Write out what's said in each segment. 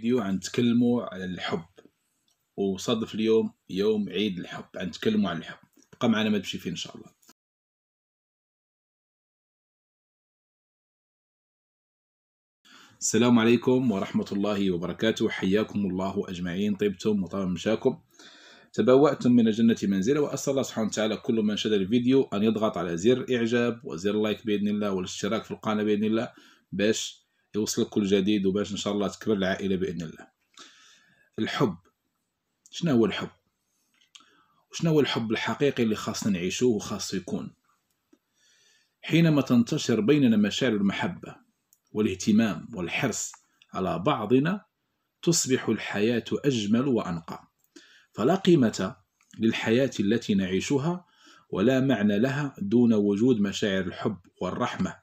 فيديو عن تكلموا على الحب وصادف اليوم يوم عيد الحب عن تكلموا على الحب بقى معنا ما تمشي فيه ان شاء الله السلام عليكم ورحمة الله وبركاته حياكم الله أجمعين طيبتم وطاب مشاكم تبوأتم من الجنة منزلة وأسأل الله سبحانه وتعالى كل من شاهد الفيديو أن يضغط على زر إعجاب وزر لايك بإذن الله والاشتراك في القناة بإذن الله باش يوصل كل جديد وباش ان شاء الله تكبر العائله باذن الله الحب شنو هو الحب وشنو هو الحب الحقيقي اللي خاصنا نعيشوه وخاص يكون حينما تنتشر بيننا مشاعر المحبه والاهتمام والحرص على بعضنا تصبح الحياه اجمل وانقى فلا قيمه للحياه التي نعيشها ولا معنى لها دون وجود مشاعر الحب والرحمه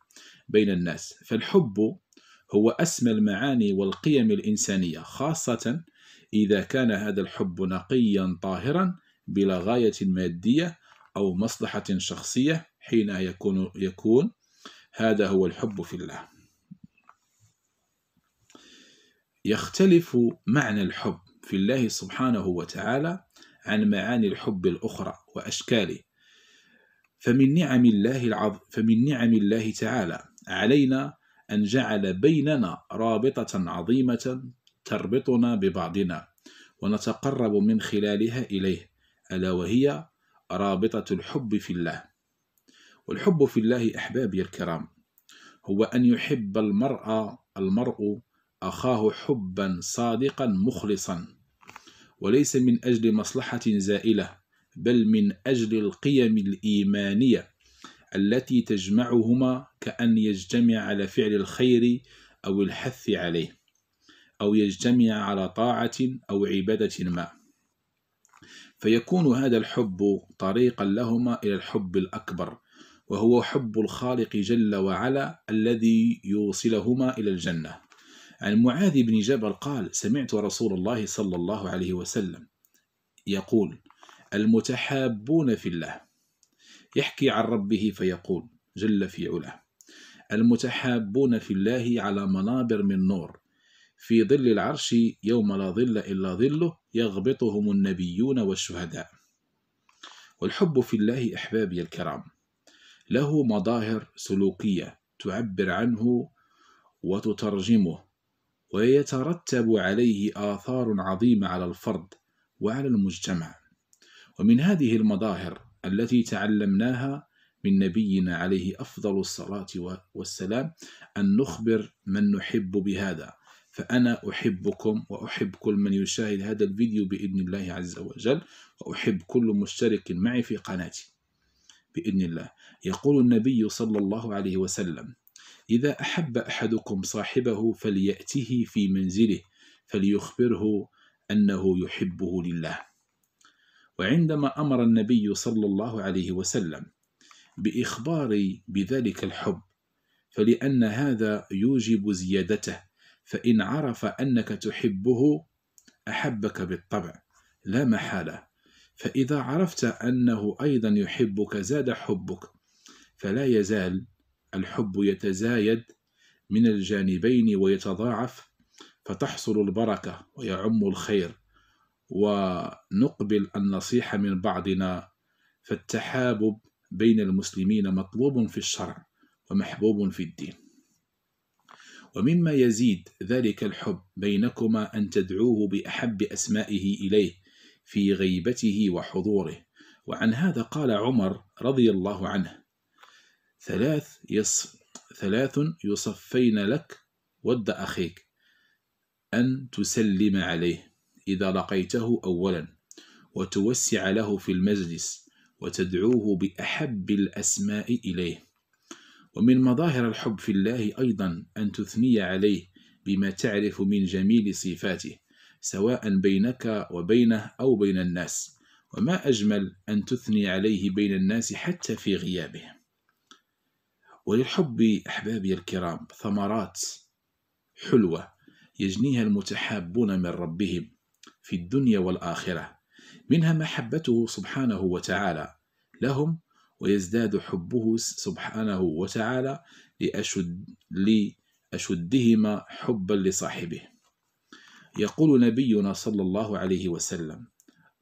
بين الناس فالحب هو أسمى المعاني والقيم الإنسانية خاصة إذا كان هذا الحب نقيا طاهرا بلا غاية مادية أو مصلحة شخصية حين يكون, يكون هذا هو الحب في الله يختلف معنى الحب في الله سبحانه وتعالى عن معاني الحب الأخرى وأشكاله فمن نعم الله العظ... فمن نعم الله تعالى علينا أن جعل بيننا رابطة عظيمة تربطنا ببعضنا ونتقرب من خلالها إليه ألا وهي رابطة الحب في الله والحب في الله أحبابي الكرام هو أن يحب المرأة المرء أخاه حبا صادقا مخلصا وليس من أجل مصلحة زائلة بل من أجل القيم الإيمانية التي تجمعهما كأن يجتمع على فعل الخير أو الحث عليه أو يجتمع على طاعة أو عبادة ما فيكون هذا الحب طريقا لهما إلى الحب الأكبر وهو حب الخالق جل وعلا الذي يوصلهما إلى الجنة عن معاذ بن جبل قال سمعت رسول الله صلى الله عليه وسلم يقول المتحابون في الله يحكي عن ربه فيقول جل في علاه المتحابون في الله على منابر من نور في ظل العرش يوم لا ظل إلا ظله يغبطهم النبيون والشهداء والحب في الله أحبابي الكرام له مظاهر سلوكية تعبر عنه وتترجمه ويترتب عليه آثار عظيمة على الفرد وعلى المجتمع ومن هذه المظاهر التي تعلمناها من نبينا عليه أفضل الصلاة والسلام أن نخبر من نحب بهذا فأنا أحبكم وأحب كل من يشاهد هذا الفيديو بإذن الله عز وجل وأحب كل مشترك معي في قناتي بإذن الله يقول النبي صلى الله عليه وسلم إذا أحب أحدكم صاحبه فليأته في منزله فليخبره أنه يحبه لله وعندما أمر النبي صلى الله عليه وسلم بإخباري بذلك الحب فلأن هذا يوجب زيادته فإن عرف أنك تحبه أحبك بالطبع لا محالة فإذا عرفت أنه أيضا يحبك زاد حبك فلا يزال الحب يتزايد من الجانبين ويتضاعف فتحصل البركة ويعم الخير ونقبل النصيحة من بعضنا فالتحابب بين المسلمين مطلوب في الشرع ومحبوب في الدين ومما يزيد ذلك الحب بينكما أن تدعوه بأحب أسمائه إليه في غيبته وحضوره وعن هذا قال عمر رضي الله عنه ثلاث, يص... ثلاث يصفين لك ود أخيك أن تسلم عليه إذا لقيته أولا وتوسع له في المجلس وتدعوه بأحب الأسماء إليه ومن مظاهر الحب في الله أيضا أن تثني عليه بما تعرف من جميل صفاته سواء بينك وبينه أو بين الناس وما أجمل أن تثني عليه بين الناس حتى في غيابه وللحب أحبابي الكرام ثمرات حلوة يجنيها المتحابون من ربهم في الدنيا والآخرة منها محبته سبحانه وتعالى لهم ويزداد حبه سبحانه وتعالى لأشد لأشدهما حبا لصاحبه يقول نبينا صلى الله عليه وسلم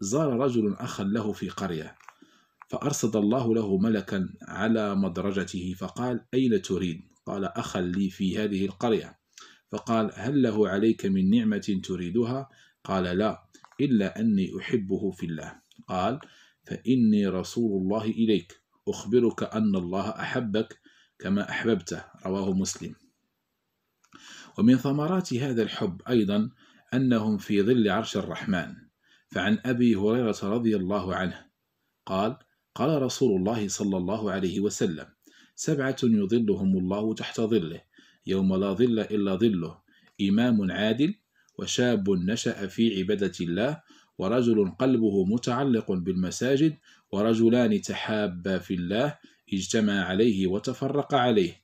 زار رجل أخا له في قرية فأرصد الله له ملكا على مدرجته فقال أين تريد؟ قال أخا لي في هذه القرية فقال هل له عليك من نعمة تريدها قال لا إلا أني أحبه في الله قال فإني رسول الله إليك أخبرك أن الله أحبك كما أحببته رواه مسلم ومن ثمرات هذا الحب أيضا أنهم في ظل عرش الرحمن فعن أبي هريرة رضي الله عنه قال قال رسول الله صلى الله عليه وسلم سبعة يظلهم الله تحت ظله يوم لا ظل إلا ظله إمام عادل وشاب نشأ في عبادة الله ورجل قلبه متعلق بالمساجد ورجلان تحابا في الله اجتمع عليه وتفرق عليه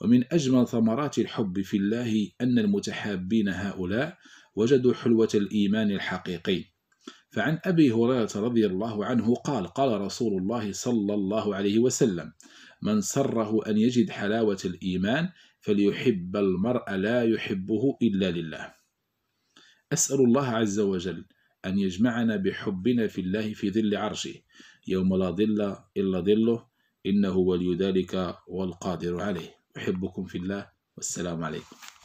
ومن أجمل ثمرات الحب في الله أن المتحابين هؤلاء وجدوا حلوة الإيمان الحقيقي فعن أبي هريرة رضي الله عنه قال قال رسول الله صلى الله عليه وسلم من سره أن يجد حلاوة الإيمان فليحب المرء لا يحبه إلا لله أسأل الله عز وجل أن يجمعنا بحبنا في الله في ظل عرشه يوم لا ظل إلا ظله إنه ولي ذلك والقادر عليه أحبكم في الله والسلام عليكم